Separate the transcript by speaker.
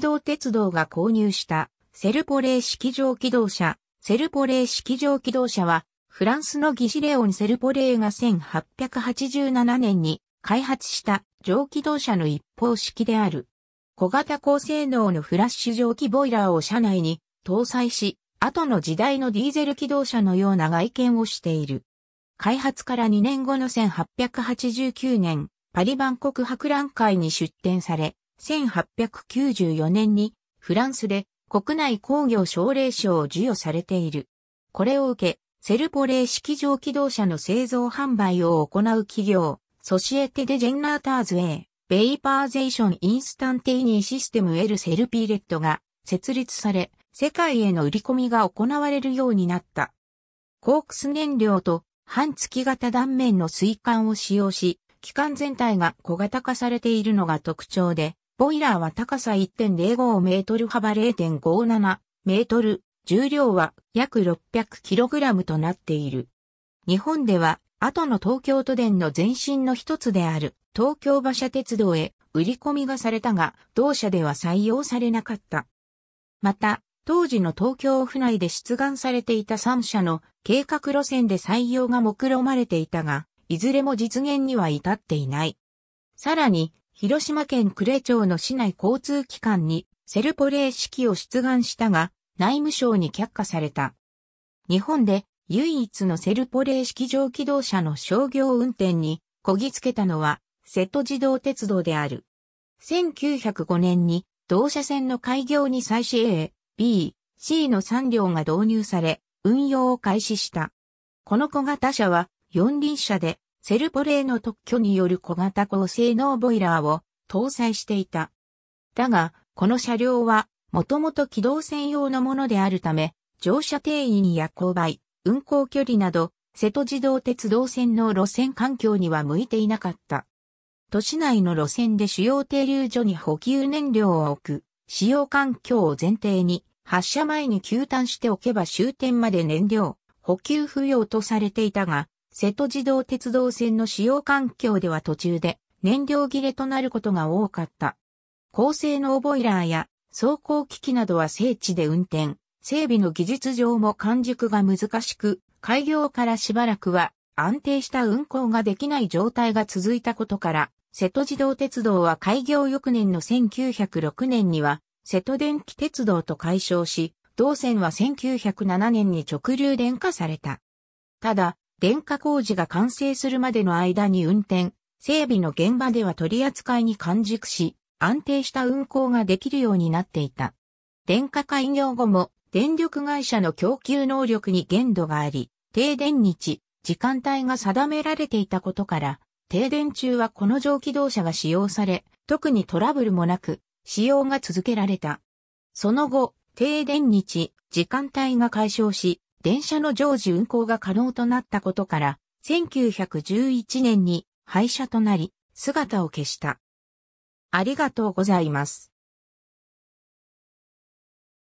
Speaker 1: 道鉄道が購入したセルポレー式場機動車。セルポレー式場機動車は、フランスのギシレオン・セルポレーが1887年に開発した蒸気動車の一方式である。小型高性能のフラッシュ蒸気ボイラーを車内に搭載し、後の時代のディーゼル機動車のような外見をしている。開発から2年後の1889年、パリ万国博覧会に出展され、1894年にフランスで国内工業奨励賞を授与されている。これを受け、セルポレー式場機動車の製造販売を行う企業、ソシエテデジェンナーターズー、ベイパーゼーションインスタンティーニーシステムル・セルピーレットが設立され、世界への売り込みが行われるようになった。コークス燃料と半月型断面の水管を使用し、機関全体が小型化されているのが特徴で、ボイラーは高さ1.05メートル幅0.57メートル、重量は約6 0 0ラムとなっている。日本では、後の東京都電の前身の一つである東京馬車鉄道へ売り込みがされたが、同社では採用されなかった。また、当時の東京府内で出願されていた3社の計画路線で採用が目論まれていたが、いずれも実現には至っていない。さらに、広島県呉町の市内交通機関にセルポレー式を出願したが、内務省に却下された。日本で唯一のセルポレー式蒸気動車の商業運転にこぎつけたのは瀬戸自動鉄道である。1905年に同社線の開業に際し A、B、C の3両が導入され運用を開始した。この小型車は四輪車でセルポレーの特許による小型高性能ボイラーを搭載していた。だが、この車両は、もともと機動専用のものであるため、乗車定員や勾配、運行距離など、瀬戸自動鉄道線の路線環境には向いていなかった。都市内の路線で主要停留所に補給燃料を置く、使用環境を前提に、発車前に休炭しておけば終点まで燃料、補給不要とされていたが、瀬戸自動鉄道線の使用環境では途中で燃料切れとなることが多かった。高性能ボイラーや走行機器などは聖地で運転、整備の技術上も完熟が難しく、開業からしばらくは安定した運行ができない状態が続いたことから、瀬戸自動鉄道は開業翌年の1906年には、瀬戸電気鉄道と解消し、同線は1907年に直流電化された。ただ、電化工事が完成するまでの間に運転、整備の現場では取り扱いに完熟し、安定した運行ができるようになっていた。電化開業後も電力会社の供給能力に限度があり、停電日、時間帯が定められていたことから、停電中はこの蒸気動車が使用され、特にトラブルもなく、使用が続けられた。その後、停電日、時間帯が解消し、電車の常時運行が可能となったことから、1911年に廃車となり、姿を消した。ありがとうございます。